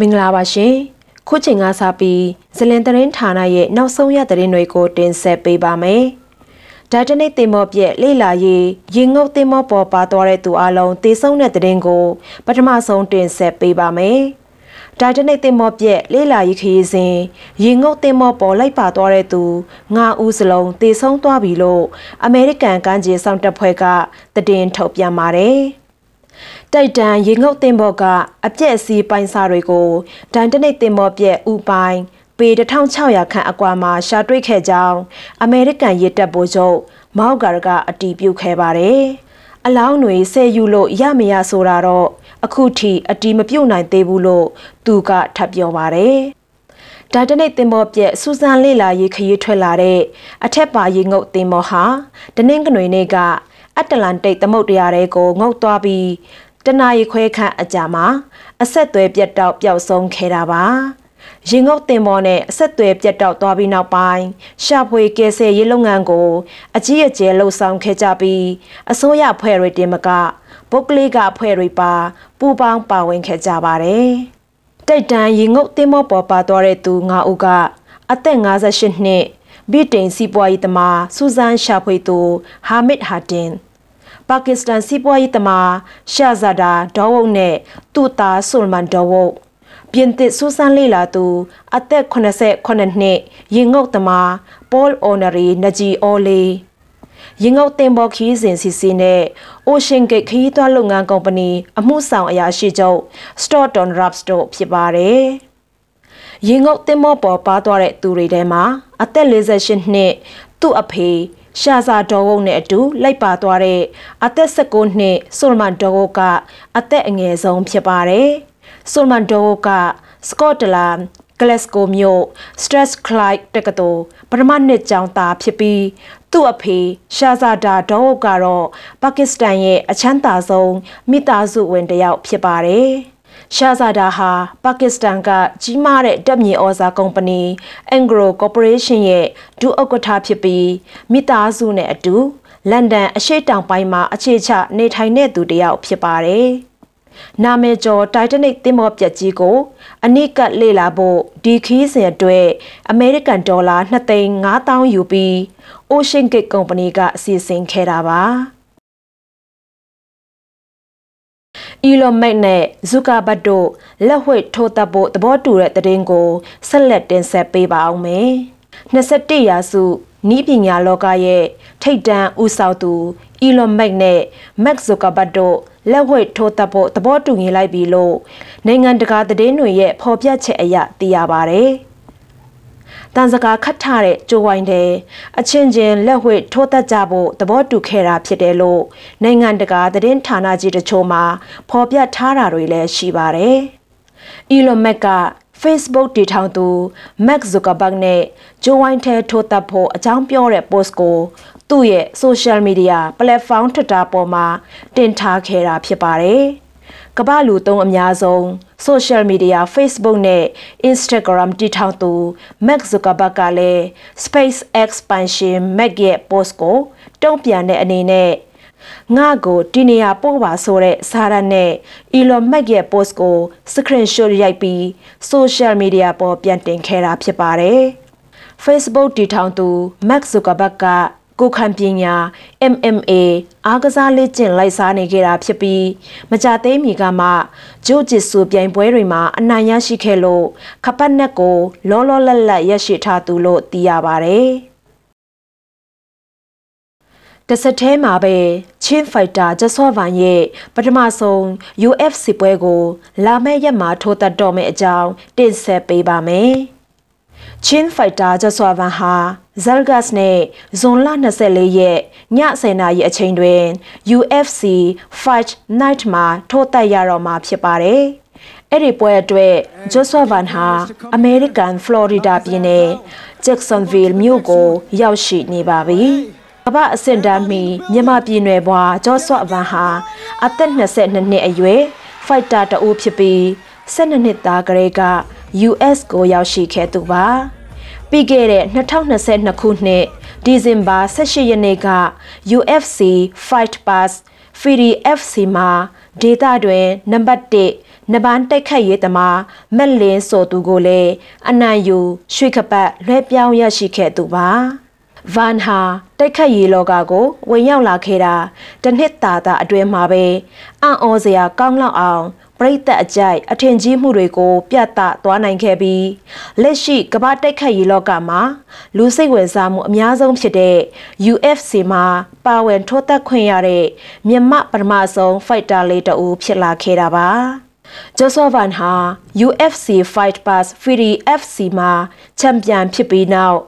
မင်္ဂလာပါရှင်ခုချိန်ကစပြီးဇလင်သတင်းဌာနရဲ့နောက်ဆုံးရသတင်းတွေကိုတင်ဆက်ပေးပါမယ်ဒါတနေ့တင်မော့ပြက်လေလာရေးရေငုပ်တင်မော့ပေါ်ပါသွားတဲ့သူအလုံးတေဆုံးတဲ့သတင်းကိုပထမဆုံးတင်ဆက်ပေးပါမယ်ဒါတနေ့တင်မော့ပြက်လေလာရေးခရီးစဉ်ရေငုပ်တင်မော့ပေါ်လိုက်ပါသွားတဲ့သူငါဦးစလုံးတေဆုံးသွားပြီလို့အမေရိကန်ကမ်းခြေစောင့်တပ်ဖွဲ့ကသတင်းထုတ်ပြန်ပါတယ်။တိုက်တန်ရေငုပ်တင်ဘော့ကအပြက်အစီးပိုင်းစာတွေကိုဒိုင်တနစ်တင်ဘော့ပြက်ဥပိုင်းပေ1600ခန့်အကွာမှာရှာတွေ့ခဲ့ကြောင်းအမေရိကန်ရေတပ်ဗိုလ်ချုပ်မောက်ဂါရကအတည်ပြုခဲ့ပါတယ်။အလောင်းတွေဆယ်ယူလို့ရမရဆိုတာတော့အခုထိအတည်မပြုတ်နိုင်သေးဘူးလို့သူကထပ်ပြောပါတယ်။ဒါတနိတ်တင်မောပြက်စူဇန်လေလာရေခရီးထွက်လာတဲ့အထက်ပါရေငုတ်တင်မောဟာတနင်္ဂနွေနေ့ကအတ္တလန်တိတ်သမုတ်တရားတွေကိုငုတ်သွားပြီးတနာရီခွဲခန့်အကြာမှာအဆက်သွဲပြတ်တောက်ပျောက်ဆုံးခဲ့တာပါရင်ငုတ်တင်ပေါ်နဲ့အဆက်သွဲပြတ်တောက်သွားပြီးနောက်ပိုင်းရှာဖွေကယ်ဆယ်ရေးလုပ်ငန်းကို အကြီးအကျယ်လှုပ်ဆောင်ခဲ့ကြပြီးအစိုးရဖွဲ့တွေတင်မကပုတ်ကလေးကဖွဲ့တွေပါပူပေါင်းပါဝင်ခဲ့ကြပါတယ်တိုက်တန်ရင်ငုတ်တင်မောပေါ်ပါသွားတဲ့သူ၅ဦးကအသက်58နှစ်ဗီတိန်စီးပွားရေးသမားစူဇန်ရှာဖွေသူဟာမစ်ဟာတင်ပါကစ္စတန်စီးပွားရေးသမားရှာဇာဒါဒေါဝုတ်နဲ့သူ့သားဆူလမန်ဒေါဝုတ်ပြင်သစ်စူဆန်းလေးလာသူအသက်89နှစ်ရေငုတ်သမားပေါ်အော်နရီနဂျီအော်လီရင်ငုတ်တင်ပေါ်ခီးစဉ်စီစီနဲ့ Ocean Gate ခီးသွွားလုပ်ငန်းကုမ္ပဏီအမှုဆောင်အရာရှိချုပ် Stoughton Raps တို့ဖြစ်ပါတယ်။ရင်ငုတ်တင်မောပေါ်ပါသွားတဲ့သူတွေထဲမှာအသက်48နှစ်သူ့အဖေရှာစာဒေါ်ဝုတ်နဲ့အတူလိုက်ပါသွားတဲ့အသက်16နှစ်ဆိုလမန်ဒေါ်ဝုတ်ကအသက်အငယ်ဆုံးဖြစ်ပါတယ်။ဆိုလမန်ဒေါ်ဝုတ်ကစကော့တလန်ဂလက်စကိုမြို့ Stress Clyde တက္ကသိုလ်ပထမနှစ်ကျောင်းသားဖြစ်ပြီးသူ့အဖေရှာဇာဒါဒေါဝုတ်ကတော့ပါကစ္စတန်ရဲ့အချမ်းသာဆုံးမိသားစုဝင်တစ်ယောက်ဖြစ်ပါတယ်။ရှာဇာဒါဟာပါကစ္စတန်ကကြီးမားတဲ့တက်မြေဩဇာကုမ္ပဏီ Angro Corporation ရဲ့ဒုဥက္ကဋ္ဌဖြစ်ပြီးမိသားစုနဲ့အတူလန်ဒန်အရှေ့တောင်ပိုင်းမှာအခြေချနေထိုင်တဲ့သူတစ်ယောက်ဖြစ်ပါတယ်။နာမည်ကျော် Titanic သင်္ဘောပျက်ကြီးကို အနိကတ်လေ့လာဖို့ဒီခီးစဉ်အတွက်အမေရိကန်ဒေါ်လာ2သိန်း5000ယူပြီး Ocean Gate ကုမ္ပဏီကအစီအစဉ်ခဲ့တာပါ။ Elon Musk နဲ့ Zuckerberg တို့လက်ဝှေ့ထိုးတပ်ဖို့သဘောတူတဲ့သတင်းကိုဆက်လက်တင်ဆက်ပေးပါအောင်မယ်။21ရာစုနီးပညာလောကရဲ့ထိတ်တန့်ဦးဆောင်သူ Elon Musk နဲ့ Mark Zuckerberg တို့လက်ဝှေ့ထိုးတပ်ဖို့သဘောတူညီလိုက်ပြီလို့နိုင်ငံတကာသတင်းတွေရဲ့ဖော်ပြချက်အရသိရပါဗျ။တန်စကာခတ်ထားတဲ့ကြိုဝိုင်တယ်အချင်းချင်းလက်ဝှေ့ထိုးသက်ကြဖို့သဘောတူခဲ့တာဖြစ်တယ်လို့နိုင်ငံတကာသတင်းဌာနကြီးတချို့မှာဖော်ပြထားတာတွေလည်းရှိပါတယ်။ Elon Musk က Facebook တည်ထောင်သူ Mark Zuckerberg နဲ့ Joe White ထိုးသက်ဖို့အကြောင်းပြောတဲ့ post ကို သူ့ရဲ့ social media platform Twitter ပေါ်မှာတင်ထားခဲ့တာဖြစ်ပါတယ်။ကမ္ဘာလူသုံးအများဆုံး social media Facebook နဲ့ Instagram တည်ထောင်သူ Mark Zuckerberg ကလည်း Space Expansion Mac ရဲ့ post ကိုတုံ့ပြန်တဲ့အနေနဲ့ငါကိုဒီနေရာပို့ပါဆိုတဲ့စာရနဲ့ Elon Musk ရဲ့ post ကို screenshot ရိုက်ပြီး social media ပေါ်ပြန်တင်ခဲ့တာဖြစ်ပါတယ်။ Facebook တီထောင်သူ Mark Zuckerberg ကကိုခံပညာ MMA အားကစားလေ့ကျင့်လိုက်စားနေခဲ့တာဖြစ်ပြီးမကြသေးမီကမှဂျိုဂျစ်ဆူပြိုင်ပွဲတွေမှာအနိုင်ရရှိခဲ့လို့ခပတ်နက်ကို လောလောလတ်လတ်ရရှိထားသူလို့သိရပါဗျ။တဆက်ထဲမှာပဲချင်းဖိုက်တာဂျက်ဆော့ဗန်ရဲ့ပထမဆုံး UFC ပွဲကိုလာမယ့်ရက်မှာထိုးသက်တော့မယ့်အကြောင်း တင်ဆက်ပေးပါမယ်။ချင်းဖိုက်တာဂျဆွာဗန်ဟာဇာဂတ်စ်နဲ့ဇွန်လ24ရက်ည10:00နာရီအချိန်တွင် UFC Fight Night မှာထိုးတက်ရတော့မှာဖြစ်ပါတယ်။အဲ့ဒီပွဲအတွက်ဂျဆွာဗန်ဟာအမေရိကန်ဖလော်ရီဒါပြည်နယ် Jacksonville မြို့ကို ရောက်ရှိနေပါပြီ။ကမ္ဘာအဆင့်တန်းမီမြန်မာပြည်နယ်ဘွာဂျဆွာဗန်ဟာအသက်22နှစ်အရွယ်ဖိုက်တာတအူးဖြစ်ပြီး12နှစ်သားကလေးက US ကိုရောက်ရှိခဲ့သူပါပြီးခဲ့တဲ့2022ခုနှစ်ဒီဇင်ဘာ18ရက်နေ့က UFC Fight Pass Fury FC မှာဒေတာတွင်နံပါတ်1နပန်းတိုက်ခတ်ရေးသမားမက်လင်းဆိုသူကိုလည်းအနံယူ ရွှေကပတ်လွဲပြောင်းရရှိခဲ့သူပါဗန်ဟာတိုက်ခတ်ရေးလောကကိုဝင်ရောက်လာခဲ့တာတစ်နှစ်သာသာအတွင်းမှာပဲအံ့ဩစရာကောင်းလောက်အောင်ပရိသတ်အကြိုက်အထင်ကြီးမှုတွေကို ပြသသွားနိုင်ခဲ့ပြီးလက်ရှိကမ္ဘာတိုက်ခတ်ရေးလောကမှာလူစိတ်ဝင်စားမှုအများဆုံးဖြစ်တဲ့ UFC မှာ ပါဝင်ထိုးသက်ခွင့်ရတဲ့မြမပထမဆုံးဖိုက်တာလေးတဦးဖြစ်လာခဲ့တာပါ။ဂျော့ဆွာဗန်ဟာ UFC Fight Pass Free FC မှာချန်ပီယံဖြစ်ပြီးနောက်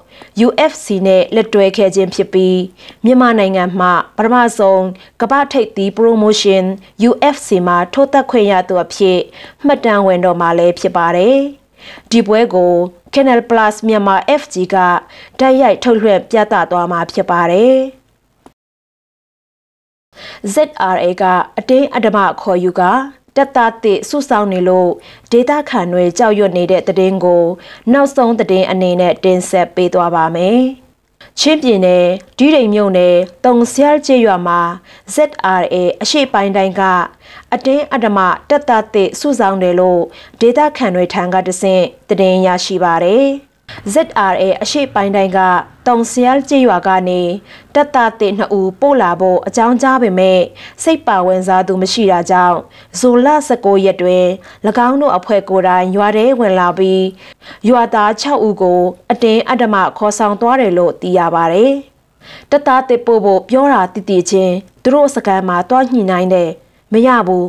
UFC နဲ့လက်တွဲခဲ့ခြင်းဖြစ်ပြီးမြန်မာနိုင်ငံမှာပထမဆုံးကမ္ဘာထိပ်သီး promotion UFC မှာထိုးသက်ခွင့်ရသူအဖြစ်မှတ်တမ်းဝင်တော့မှာလည်းဖြစ်ပါတယ်။ဒီပွဲကို Channel Plus မြန်မာ FG ကတိုက်ရိုက်ထုတ်လွှင့်ပြသသွားမှာဖြစ်ပါတယ်။ ZRA ကအတင်းအဓမ္မခေါ်ယူကတက်တာတိစုဆောင်နေလို့ဒေတာခံတွေကြောက်ရွံ့နေတဲ့တည်င်းကို နောက်ဆုံးတည်င်းအနေနဲ့တင်ဆက်ပေးသွားပါမယ်။ချင်းပြည်နယ်ဒီရိမ်မြို့နယ်တုံဆဲကျေးရွာမှာ ZRA အရှိပိုင်းတိုင်းကအတင်းအဓမ္မတက်တာတိစုဆောင်တယ်လို့ဒေတာခံတွေထံကတဆင့်တည်င်းရရှိပါတယ်။ ZRA အရှိပိုင်းတိုင်းကတုံဆယကြေးရွာကနေတပ်သားတဲ့နှစ်ဦးပို့လာဖို့အကြောင်းကြားပေမဲ့စိတ်ပါဝင်စားသူမရှိတာကြောင့်ဇိုလ19ရက်တွင်၎င်းတို့အဖွဲ့ကိုယ်တိုင်ရွာထဲဝင်လာပြီးရွာသား6ဦးကို အတင်းအဓမ္မခေါ်ဆောင်သွားတယ်လို့သိရပါဗျ။တပ်သားတဲ့ပို့ဖို့ပြောတာတိတိချင်းသူတို့စကန်မှာတွားညှိနှိုင်းတဲ့မရဘူး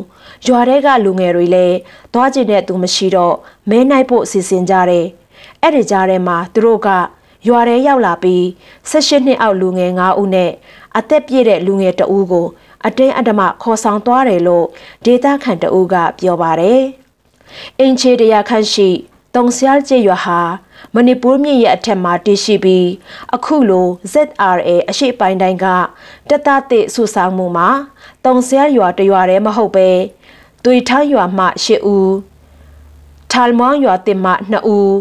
ရွာထဲကလူငယ်တွေလည်းတွားကျင်တဲ့သူမရှိတော့မဲနိုင်ဖို့စီစဉ်ကြတယ်။အဲ့ဒီကြားထဲမှာသူတို့ကရွာထဲရောက်လာပြီး18နှစ်အောက်လူငယ်9ဦးနဲ့အသက်ပြည့်တဲ့လူငယ်2ဦးကို အတင်းအဓမ္မခေါ်ဆောင်သွားတယ်လို့ဒေတာခန်တဦးက ပြောပါတယ်။အင်ချေတရာခန့်ရှိတုံဆယာကျေးရွာဟာမဏိပူမြစ်ရဲ့အထက်မှာတည်ရှိပြီးအခုလို ZRA အရှိပိုင်းတိုင်းကတက်တာတိဆူဆောင်မှုမှာတုံဆယာရွာတရွာတည်းမဟုတ်ပဲတွေထောင်းရွာမှ၈ဦးထာလမောင်းရွာတင်မှ2ဦး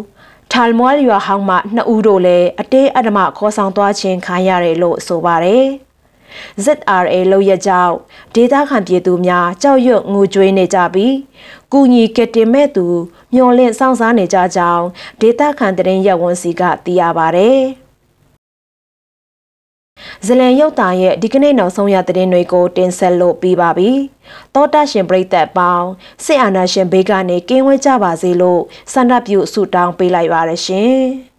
ထာလမွာရွာဟောင်းမှနှစ်ဦးတို့လည်းအတေးအဓမ္မခေါ်ဆောင်သွားခြင်းခံရတယ်လို့ဆိုပါတယ်။ ZRA လောက်ရကြောင်းဒေတာခံပြည်သူများကြောက်ရွံ့ငိုကြွေးနေကြပြီးကုညီကတင်မဲ့သူမျောလင့်စောင့်စားနေကြကြောင်းဒေတာခံတရင်ရဝန်စီကသိရပါတယ်။။ဇလန်ရုပ်တာရဲ့ဒီကနေ့နောက်ဆုံးရသတင်းတွေကိုတင်ဆက်လို့ပြပါပြီ။သောတာရှင်ပြိသက်ပေါင်းစစ်အာဏာရှင်ဘေးကနေကင်းဝေးကြပါစေလို့ဆန္ဒပြုဆုတောင်းပေးလိုက်ပါရရှင်။